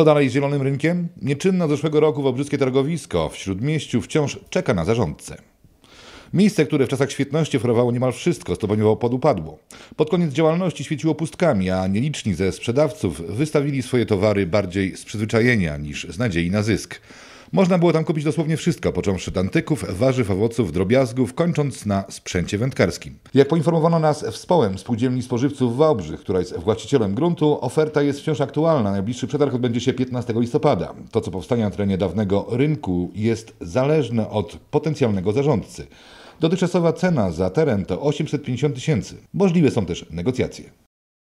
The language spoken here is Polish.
Co dalej z zielonym rynkiem? Nieczynne od zeszłego roku obrzyskie targowisko w Śródmieściu wciąż czeka na zarządcę. Miejsce, które w czasach świetności oferowało niemal wszystko, stopniowo podupadło. Pod koniec działalności świeciło pustkami, a nieliczni ze sprzedawców wystawili swoje towary bardziej z przyzwyczajenia niż z nadziei na zysk. Można było tam kupić dosłownie wszystko, począwszy od antyków, warzyw, owoców, drobiazgów, kończąc na sprzęcie wędkarskim. Jak poinformowano nas w Społem Spółdzielni Spożywców Wałbrzych, która jest właścicielem gruntu, oferta jest wciąż aktualna. Najbliższy przetarg odbędzie się 15 listopada. To, co powstanie na terenie dawnego rynku, jest zależne od potencjalnego zarządcy. Dotychczasowa cena za teren to 850 tysięcy. Możliwe są też negocjacje.